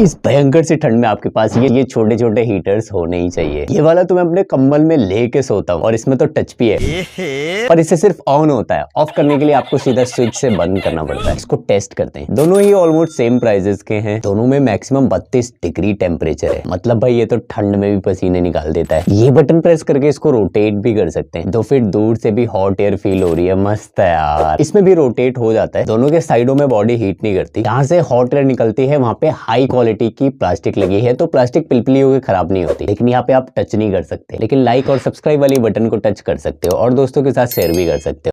इस भयंकर सी ठंड में आपके पास ये ये छोटे छोटे हीटर्स होने ही चाहिए ये वाला तो मैं अपने कम्बल में लेके सोता हूँ और इसमें तो टच भी है और इसे सिर्फ ऑन होता है ऑफ करने के लिए आपको सीधा स्विच से बंद करना पड़ता है इसको टेस्ट करते हैं दोनों ही ऑलमोस्ट सेम प्राइजेस के हैं दोनों में मैक्सिमम बत्तीस डिग्री टेम्परेचर है मतलब भाई ये तो ठंड में भी पसीने निकाल देता है ये बटन प्रेस करके इसको रोटेट भी कर सकते हैं दो तो फिट दूर से भी हॉट एयर फील हो रही है मस्त है यार इसमें भी रोटेट हो जाता है दोनों के साइडों में बॉडी हीट नहीं करती यहाँ से हॉट एयर निकलती है वहाँ पे हाई क्वालिटी की प्लास्टिक लगी है तो प्लास्टिक पिलपिली होगी खराब नहीं होती लेकिन यहाँ पे आप टच नहीं कर सकते लेकिन लाइक और सब्सक्राइब वाली बटन को टच कर सकते हो और दोस्तों के साथ शेयर भी कर सकते हो